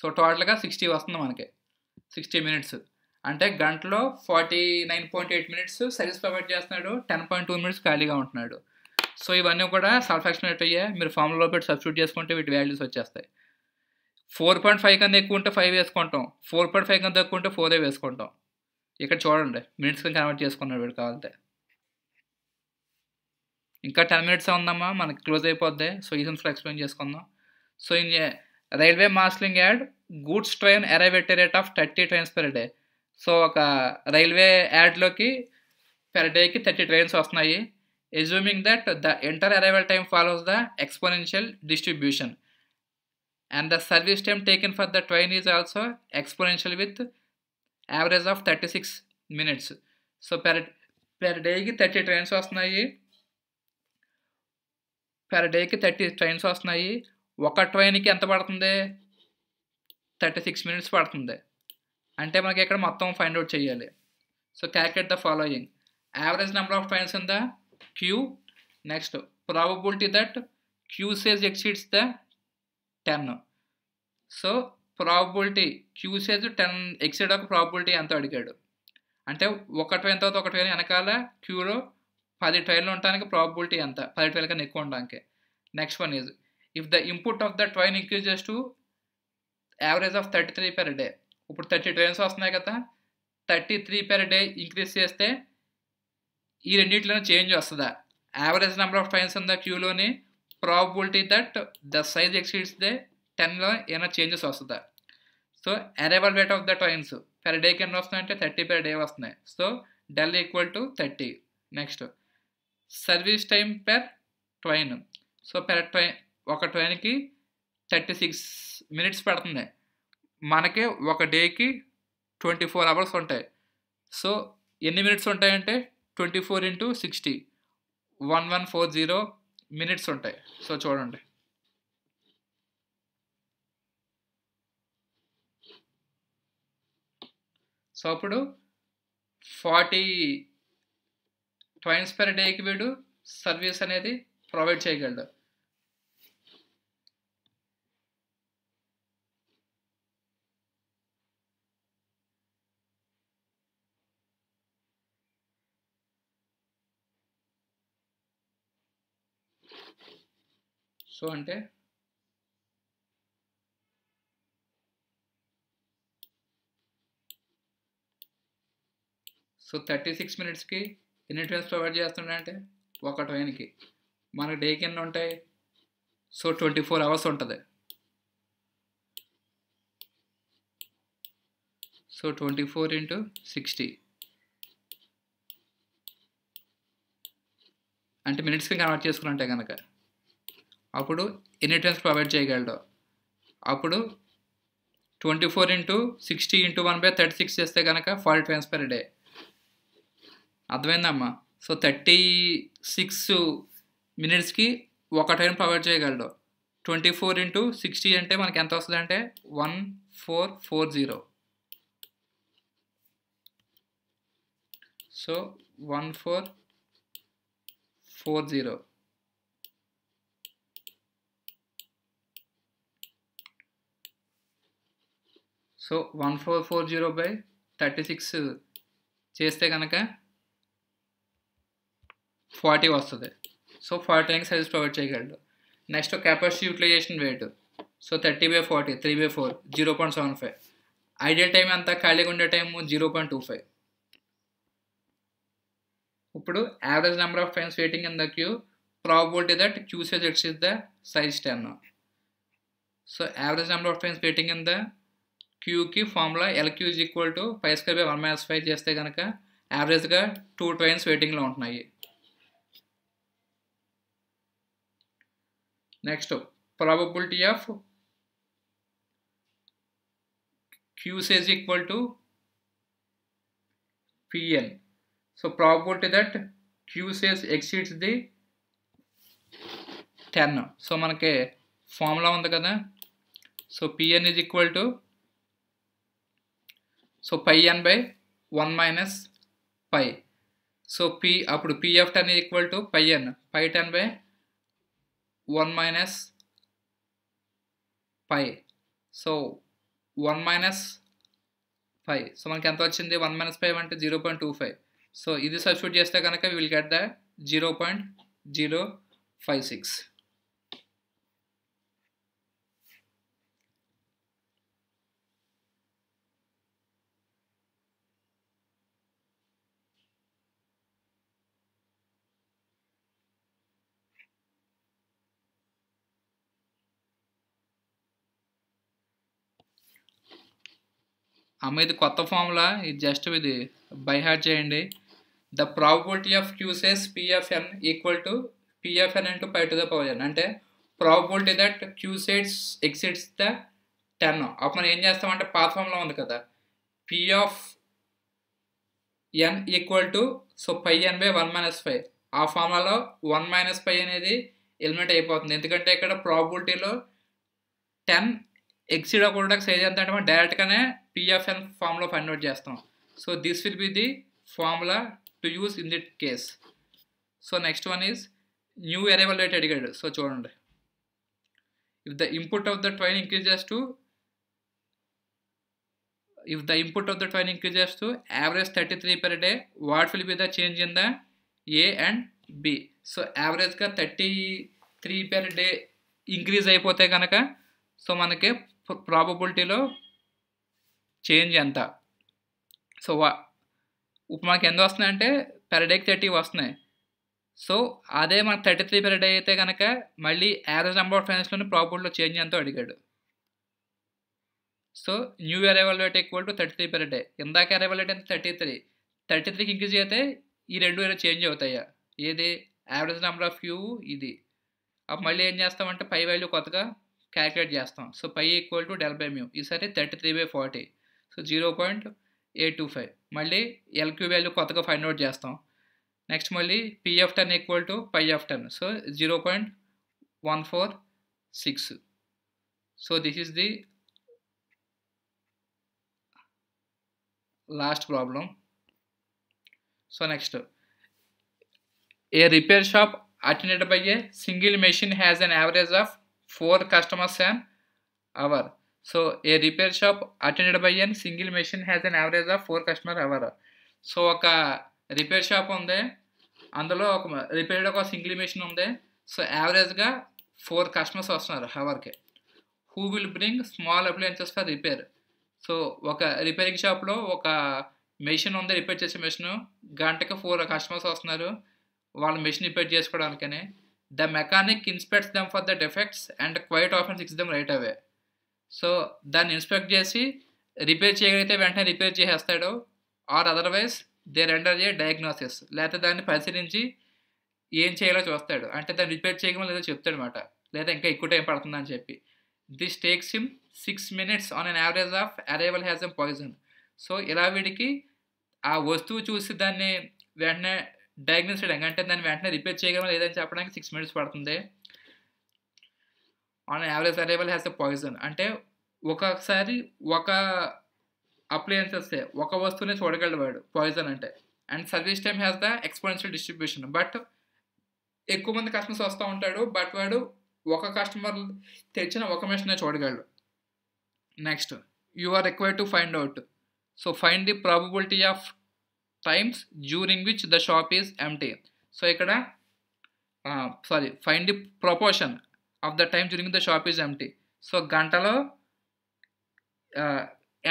so టోటల్గా సిక్స్టీ వస్తుంది మనకి సిక్స్టీ మినిట్స్ అంటే గంటలో forty nine point eight minutes service provide చేస్తున్నాడు టెన్ పాయింట్ టూ మినిట్స్ ఖాళీగా ఉంటున్నాడు సో ఇవన్నీ కూడా సెల్ఫ్ ఎక్స్ప్లెనేట్ అయ్యాయి మీరు ఫామ్లో పెట్టి సబ్స్టిట్యూట్ చేసుకుంటే వీటి వాల్యూస్ వచ్చేస్తాయి ఫోర్ పాయింట్ ఫైవ్ కన్నా ఎక్కువ ఉంటే ఫైవ్ వేసుకుంటాం ఫోర్ పాయింట్ ఫైవ్ కన్నా తక్కువ ఉంటే ఫోరే వేసుకుంటాం ఇక్కడ చూడండి మినిట్స్ కింద కన్వర్ట్ చేసుకున్నాడు వీడు కావాలంటే ఇంకా టెన్ మినిట్స్ ఉందమ్మా మనకి క్లోజ్ అయిపోద్ది సో ఈ సెన్స్లో ఎక్స్ప్లెయిన్ చేసుకుందాం so in railway marshalling yard goods train arrive at rate of thirty trains per day so ఒక రైల్వే యాడ్లోకి పెర్ డేకి థర్టీ ట్రైన్స్ వస్తున్నాయి assuming that the entire arrival time follows the exponential distribution and the service time taken for the train is also exponential with average of 36 minutes so per per dayకి థర్టీ ట్రైన్స్ వస్తున్నాయి పెర్ డేకి 30 trains వస్తున్నాయి ఒక ట్రైన్కి ఎంత పడుతుంది థర్టీ సిక్స్ మినిట్స్ పడుతుంది అంటే మనకి ఇక్కడ మొత్తం ఫైండ్ అవుట్ చేయాలి so calculate the following average number of trains in the Q. Next, probability that Q says exceeds the 10. So, probability queue size ten exceed ఒక ప్రాబబిలిటీ ఎంతో అడిగాడు అంటే ఒక ట్రైన్ తర్వాత ఒక ట్రైన్ వెనకాల క్యూలో పది ట్రైన్లు ఉండడానికి ప్రాబబిలిటీ ఎంత పది ట్రైన్ కన్నా ఎక్కువ ఉండడానికి next one is if the input of the train increases to average of thirty three per day ఇప్పుడు థర్టీ ట్రైన్స్ వస్తున్నాయి కదా thirty three per day increase చేస్తే ఈ రెండింటిలోనే చేంజ్ వస్తుందా యావరేజ్ నెంబర్ ఆఫ్ టైమ్స్ ఉందా క్యూలోని probability that the size exceeds the టెన్లో ఏమైనా చేంజెస్ వస్తుందా so arrival rate of the trains per డేకి ఎన్ని వస్తున్నాయంటే థర్టీ పెర్ డే వస్తున్నాయి so del equal to thirty next service time per train so per train ఒక ట్రైన్కి థర్టీ సిక్స్ మినిట్స్ పడుతుంది మనకి ఒక డేకి ట్వంటీ ఫోర్ అవర్స్ ఉంటాయి సో ఎన్ని మినిట్స్ ఉంటాయంటే twenty four into sixty one one four zero minutes ఉంటాయి సో చూడండి సో అప్పుడు ఫార్టీ ట్వైన్స్ పర్ డేకి వీడు సర్వీస్ అనేది ప్రొవైడ్ చేయగలడు సో అంటే సో థర్టీ సిక్స్ మినిట్స్కి ఎన్ని ట్రైన్స్ ప్రొవైడ్ చేస్తుండే ఒక ట్రైన్కి మనకి డేకి ఎన్ని ఉంటాయి సో ట్వంటీ ఫోర్ అవర్స్ ఉంటుంది so twenty four into sixty అంటే మినిట్స్కి కన్వర్ట్ చేసుకుని ఉంటాయి కనుక అప్పుడు ఎన్ని టర్న్స్ ప్రొవైడ్ చేయగలడు అప్పుడు twenty four into sixty into one by thirty six చేస్తే కనుక ఫార్టీ టర్న్స్ పర్ డే అర్థమైందమ్మా సో థర్టీ సిక్స్ మినిట్స్కి ఒక టైం ప్రొవైడ్ చేయగలడు ట్వంటీ ఫోర్ ఇంటూ సిక్స్టీ అంటే మనకి ఎంత వస్తుంది అంటే one four four zero so one four four zero so one four four zero by thirty six చేస్తే కనుక ఫార్టీ వస్తుంది so forty rank sizes provide చేయగలడు next capacity utilisation wait so thirty by forty three by four zero point seven five ideal time ఎంత ఖాళీగా ఉండే time zero point two five ఇప్పుడు average number of friends waiting in the queue probability that queue size X is the size ten so average number of friends waiting in the queue की formula L Qs equal to five square by one minus five से coverage to train waiting uh next probability of queue size equal to PL so probability that queue size exceeds the ten so मन के फॉर्मला कदा so PN is equal to so pi N by one minus pi so P అప్పుడు PF F ten equal to pi N pi ten by one minus pi so one minus five so మనకి ఎంత వచ్చింది వన్ మైనస్ ఫైవ్ అంటే zero point two five so ఇది సబ్స్టిట్యూట్ చేస్తే కనుక will get the zero point zero five six అమ్మ ఇది కొత్త ఫార్ములా ఇది జస్ట్ ఇది బై హార్ట్ చేయండి the probability of queue size P F N equal to P F N into pi to the power N అంటే probability that queue size exceeds the ten అప్పుడు మనం ఏం చేస్తామంటే పాత ఫామ్లో ఉంది కదా P F N equal to so pi N by one minus five ఆ ఫార్ములాలో వన్ మైనస్ ఫైవ్ అనేది ఎలిమినేట్ అయిపోతుంది ఎందుకంటే ఇక్కడ ప్రాబిలిటీలో టెన్ ఎక్సిడ్ అవ్వకుండా సైజ్ ఎంత అంటే మనం డైరెక్ట్గానే పిఎఫ్ఎన్ ఫామ్లో ఫైండ్ అవుట్ చేస్తాం so this will be the formula to use in that case so next one is new arrival rate అడిగాడు సో చూడండి if the input of the train increases to the the of the train train increases average thirty three per day what will be the change in the A and B so యావరేజ్గా thirty three per day increase అయిపోతే కనుక సో మనకి ప్రాబబిలిటీలో చేంజ్ ఎంత సో ఇప్పుడు మనకి ఎంత వస్తున్నాయంటే పెర్ డేకి థర్టీ వస్తున్నాయి సో అదే మన థర్టీ త్రీ పెర్ డే అయితే కనుక మళ్ళీ యావరేజ్ నెంబర్ ఆఫ్ ఫైనాన్స్లోని ప్రాబిలిటీలో చేంజ్ ఎంతో అడిగాడు so new arrival rate equal to thirty three per day ఇందాక అరైవల్ రేట్ ఎంత థర్టీ త్రీ థర్టీ త్రీకి ఇంక్రీజ్ అయితే ఈ రెండు వేరే చేంజ్ అవుతాయా ఏది యావరేజ్ నెంబర్ ఆఫ్ వ్యూ ఇది అప్పుడు మళ్ళీ ఏం చేస్తామంటే పై వాల్యూ కొత్తగా క్యాలిక్యులేట్ చేస్తాం so pi equal to del by mu ఈసారి thirty three by forty so zero point eight two five మళ్ళీ ఎల్క్యూ వాల్యూ కొత్తగా ఫైండ్ అవుట్ చేస్తాం నెక్స్ట్ మళ్ళీ P F ten equal to pi F ten so zero point one four six so this is the last problem so next a repair shop attended by a single machine has an average of 4 customers an hour. So a repair shop attended by a single machine has an average of 4 customer hour. So ఒక రిపేర్ షాప్ ఉంది అందులో ఒక రిపేర్ ఒక సింగిల్ మెషిన్ ఉంది సో యావరేజ్గా ఫోర్ కస్టమర్స్ వస్తున్నారు హవర్కి who will bring small appliances for repair so ఒక రిపేరింగ్ షాప్లో ఒక మెషిన్ ఉంది రిపేర్ చేసే మెషిన్ గంటకి ఫోర్ కస్టమర్స్ వస్తున్నారు వాళ్ళ మెషిన్ రిపేర్ చేసుకోవడానికని mechanic inspects inspects for the defects and quite ఆఫ్ అండ్ fixes them right away so దాన్ని ఇన్స్పెక్ట్ చేసి రిపేర్ చేయగలిగితే వెంటనే రిపేర్ చేసేస్తాడు or otherwise they render a diagnosis లేకపోతే దాన్ని పరిశీలించి ఏం చేయాలో చూస్తాడు అంటే దాన్ని రిపేర్ చేయగలం లేదో చెప్తాడు అనమాట లేదా ఇంకా ఎక్కువ టైం పడుతుందని చెప్పి this takes him six minutes on an average of arrival has a Poisson so ఇలా వీడికి ఆ వస్తువు చూసి దాన్ని వెంటనే డయాగ్నోస్ చేయడానికి అంటే దాన్ని వెంటనే రిపేర్ చేయగలమా లేదని చెప్పడానికి సిక్స్ మినిట్స్ పడుతుంది ఆన్ యావరేజ్ అరేబుల్ హ్యాస్ ఎ పాయిజన్ అంటే ఒక్కొక్కసారి ఒక అప్లయన్స్ వస్తే ఒక వస్తువునే చూడగలడు వాడు పాయిజన్ అంటే and service time has the exponential distribution but ఎక్కువ మంది కస్టమర్స్ వస్తూ ఉంటాడు బట్ వాడు ఒక కస్టమర్ తెచ్చిన ఒక మెషిన్ చూడగలడు next you are require to find out so find the probability of times during which the shop is empty so ఇక్కడ sorry find the proportion of the time during the shop is empty so గంటలో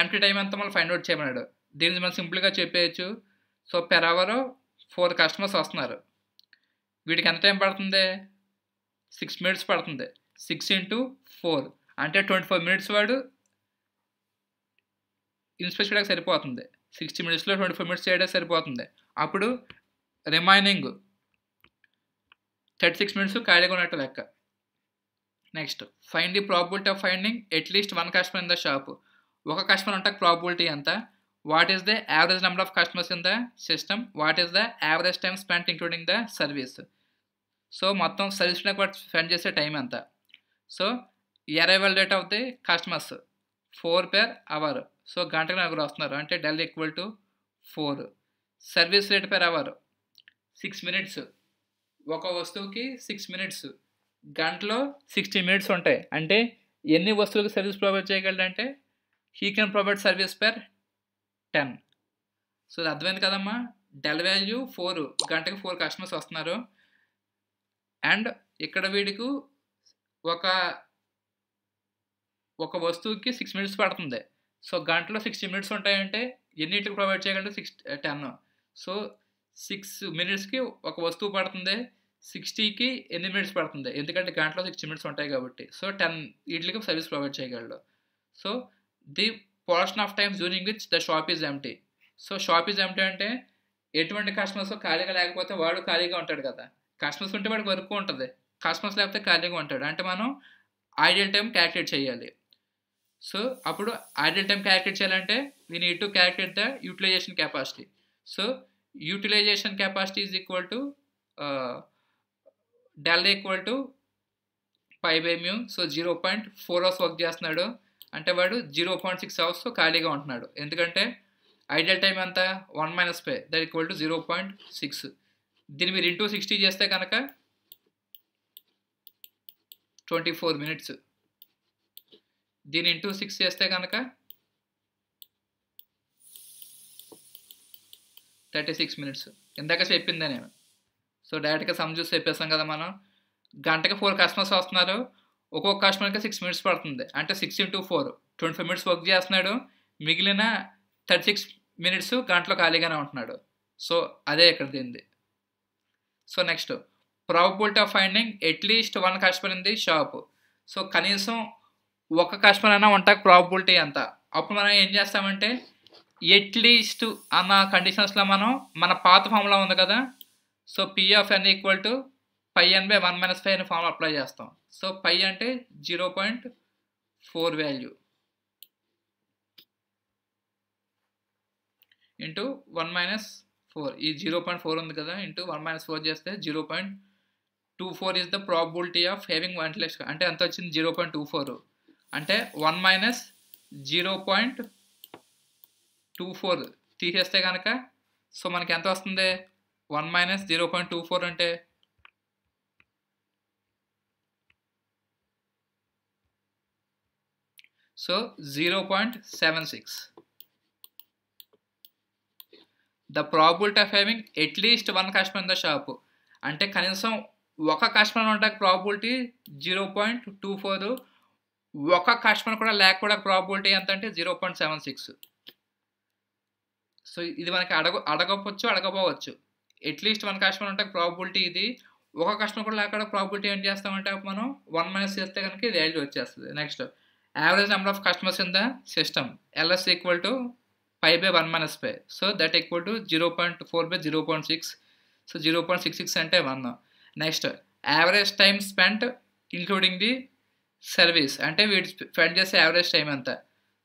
ఎంటీ టైం ఎంత మనం ఫైండ్ అవుట్ చేయమన్నాడు దీనికి మనం సింపుల్గా చెప్పేయచ్చు so per hour four customers వస్తున్నారు వీటికి ఎంత టైం పడుతుంది సిక్స్ మినిట్స్ పడుతుంది సిక్స్ ఇంటూ ఫోర్ అంటే ట్వంటీ ఫోర్ మినిట్స్ వాడు ఇన్స్పెక్ట్ చేయడానికి సరిపోతుంది సిక్స్టీ మినిట్స్లో ట్వంటీ ఫైవ్ మినిట్స్ చేయడం సరిపోతుంది అప్పుడు రిమైనింగ్ థర్టీ సిక్స్ మినిట్స్ ఖాళీగా ఉన్నట్టు లెక్క next find the probability of finding at least one customer in the shop ఒక కస్టమర్ ఉంటాక ప్రాబిలిటీ ఎంత what is the average number of customers in the system what is the average time spend including the service so మొత్తం సర్వీస్ స్పెండ్ చేసే టైం ఎంత so arrival rate of the customers four per hour so గంటకు నలుగురు వస్తున్నారు అంటే del equal to four service rate per hour six minutes ఒక వస్తువుకి సిక్స్ మినిట్స్ గంటలో సిక్స్టీ మినిట్స్ ఉంటాయి అంటే ఎన్ని వస్తువులకు సర్వీస్ ప్రొవైడ్ చేయగలంటే he can provide service per ten so అది అర్థమైంది కదమ్మా డెల్ వాల్యూ ఫోర్ గంటకు ఫోర్ కస్టమర్స్ వస్తున్నారు అండ్ ఇక్కడ వీడికి ఒక ఒక వస్తువుకి సిక్స్ మినిట్స్ పడుతుంది సో గంటలో సిక్స్టీ మినిట్స్ ఉంటాయంటే ఎన్నిటికి ప్రొవైడ్ చేయగలంటే సిక్స్ టెన్ సో సిక్స్ మినిట్స్కి ఒక వస్తువు పడుతుంది సిక్స్టీకి ఎన్ని మినిట్స్ పడుతుంది ఎందుకంటే గంటలో సిక్స్టీ మినిట్స్ ఉంటాయి కాబట్టి సో టెన్ వీటికి సర్వీస్ ప్రొవైడ్ చేయగలడు so the portion of time during which the shop is empty so shop is empty అంటే ఎటువంటి కస్టమర్స్ ఖాళీగా లేకపోతే వాడు ఖాళీగా ఉంటాడు కదా కస్టమర్స్ ఉంటే వాడికి వర్క్ ఉంటుంది కస్టమర్స్ లేకపోతే ఖాళీగా ఉంటాడు అంటే మనం ఐడియల్ టైం క్యాలిక్యులేట్ చేయాలి సో అప్పుడు ఐడల్ టైం క్యాలిక్యులేట్ చేయాలంటే దీని ఇటు calculate the utilization capacity so utilization capacity is equal to del equal to five by mu so zero point four hours work చేస్తున్నాడు అంటే వాడు జీరో పాయింట్ సిక్స్ అవర్స్ ఖాళీగా ఉంటున్నాడు ఎందుకంటే ఐడియల్ టైం అంతా one minus five that equal to zero point six దీన్ని మీరు ఇంటూ సిక్స్టీ చేస్తే కనుక ట్వంటీ ఫోర్ మినిట్స్ దీని ఇంటూ సిక్స్ చేస్తే కనుక థర్టీ సిక్స్ మినిట్స్ ఇందాక చెప్పిందే నేను సో డైరెక్ట్గా సమ్ చూసి చెప్పేస్తాం కదా మనం గంటకి ఫోర్ కస్టమర్స్ వస్తున్నారు ఒక్కొక్క కస్టమర్కి సిక్స్ మినిట్స్ పడుతుంది అంటే six into four twenty five minutes work చేస్తున్నాడు మిగిలిన థర్టీ సిక్స్ మినిట్స్ గంటలో ఖాళీగానే ఉంటున్నాడు సో అదే ఇక్కడ దీన్ని so next probability of finding at least one కష్టపడింది షాప్ సో కనీసం ఒక కస్టమర్ అయినా వంట ప్రాబిలిటీ ఎంత అప్పుడు మనం ఏం చేస్తామంటే ఎట్లీస్ట్ అన్న కండిషన్స్లో మనం మన పాత ఫామ్లో ఉంది కదా so P of N equal to pi N by one minus five అని ఫామ్ అప్లై చేస్తాం సో పై అంటే zero point four value into one minus four ఈ జీరో పాయింట్ ఫోర్ ఉంది కదా ఇంటూ వన్ మైనస్ ఫోర్ చేస్తే zero point two four is the probability of having one అంటే ఎంత వచ్చింది జీరో పాయింట్ టూ ఫోర్ అంటే one minus zero point two four తీసేస్తే కనుక సో మనకి ఎంత వస్తుంది one minus zero point two four అంటే so zero point seven six the probability of having at least one customer in the shop అంటే కనీసం ఒక కస్టమర్ ఉండడానికి probability zero point two four ఒక కస్టమర్ కూడా లేకపోవడానికి ప్రాబిలిటీ ఎంత అంటే zero point seven six so ఇది మనకి అడగ అడగపోవచ్చు అడగపోవచ్చు అట్లీస్ట్ వన్ కస్టమర్ ఉంటే ప్రాబిలిటీ ఇది ఒక కస్టమర్ కూడా లేకుండా ప్రాబిలిటీ ఏం చేస్తామంటే మనం వన్ మైనస్ చేస్తే కనుక వాల్యూ వచ్చేస్తుంది next average number of customers in the system L S equal to five by one minus five so that equal to zero point four by zero point six so zero point six six అంటే one next average time spent including the service అంటే వీటి స్పెండ్ చేసే యావరేజ్ టైం ఎంత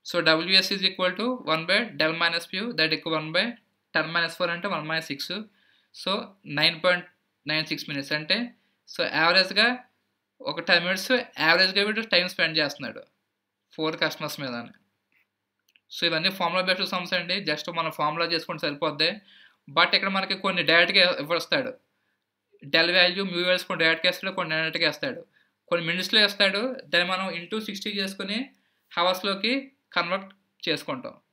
so W S is equal to one by del minus mu that equal one by ten minus four అంటే one minus six so nine point nine six minutes అంటే సో యావరేజ్గా ఒక టెన్ మినిట్స్ యావరేజ్గా వీడు టైం స్పెండ్ చేస్తున్నాడు ఫోర్ కస్టమర్స్ మీద సో ఇవన్నీ ఫార్ములా బేస్డ్ సమ్స్ అండి జస్ట్ మనం ఫార్ములా చేసుకుంటే సరిపోద్ది బట్ ఇక్కడ మనకి కొన్ని డైరెక్ట్గా ఇవ్వస్తాడు డెల్ వాల్యూ మ్యూ వాల్యూస్ కొన్ని డైరెక్ట్గా వేస్తాడు కొన్ని డైరెక్ట్గా వేస్తాడు కొన్ని మినిట్స్లో వేస్తాడు దాన్ని మనం ఇంటూ సిక్స్టీ చేసుకుని హవర్స్లోకి కన్వర్ట్ చేసుకుంటాం